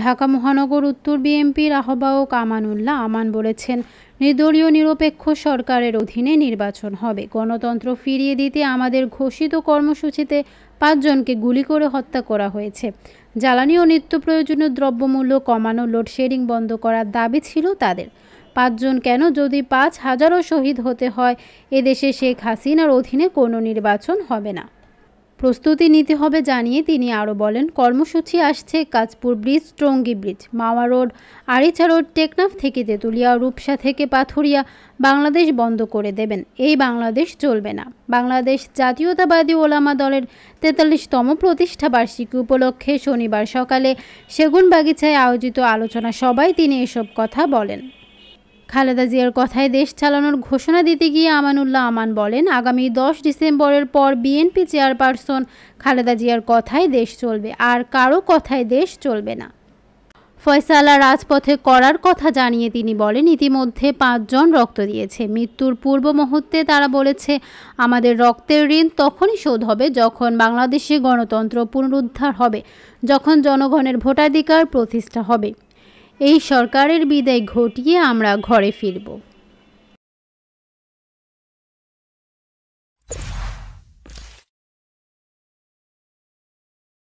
ঢাকা মহানগর উত্তর বিএনপির আহ্বায়ক আমানুল্লাহ আমান বলেছেন নির্দলীয় নিরপেক্ষ সরকারের অধীনে নির্বাচন হবে গণতন্ত্র ফিরিয়ে দিতে আমাদের ঘোষিত কর্মসূচিতে পাঁচজনকে গুলি করে হত্যা করা হয়েছে জ্বালানি ও নিত্য প্রয়োজনীয় দ্রব্যমূল্য কমানো লোডশেডিং বন্ধ করার দাবি ছিল তাদের পাঁচজন কেন যদি পাঁচ হাজারও শহীদ হতে হয় এদেশে শেখ হাসিনার অধীনে কোনো নির্বাচন হবে না প্রস্তুতি নিতে হবে জানিয়ে তিনি আরও বলেন কর্মসূচি আসছে কাজপুর bridge Tongi bridge Mawa road Aricha road Teknaf থেকে তেঁতুলিয়া রূপসা থেকে পাথুরিয়া বাংলাদেশ বন্ধ করে দেবেন এই বাংলাদেশ চলবে না বাংলাদেশ জাতীয়তাবাদী ওলামা দলের তেতাল্লিশতম প্রতিষ্ঠা বার্ষিকী উপলক্ষে শনিবার সকালে সেগুনবাগিচায় আয়োজিত আলোচনা সভায় তিনি এসব কথা বলেন খালেদা জিয়ার কথায় দেশ চালানোর ঘোষণা দিতে গিয়ে আমানুল্লাহ আমান বলেন আগামী দশ ডিসেম্বরের পর বিএনপি চেয়ারপারসন খালেদা জিয়ার কথায় দেশ চলবে আর কারো কথায় দেশ চলবে না ফয়সালা রাজপথে করার কথা জানিয়ে তিনি বলেন ইতিমধ্যে পাঁচজন রক্ত দিয়েছে মৃত্যুর পূর্ব মুহূর্তে তারা বলেছে আমাদের রক্তের ঋণ তখনই শোধ হবে যখন বাংলাদেশে গণতন্ত্র পুনরুদ্ধার হবে যখন জনগণের ভোটাধিকার প্রতিষ্ঠা হবে এই সরকারের বিদায় ঘটিয়ে আমরা ঘরে ফিরব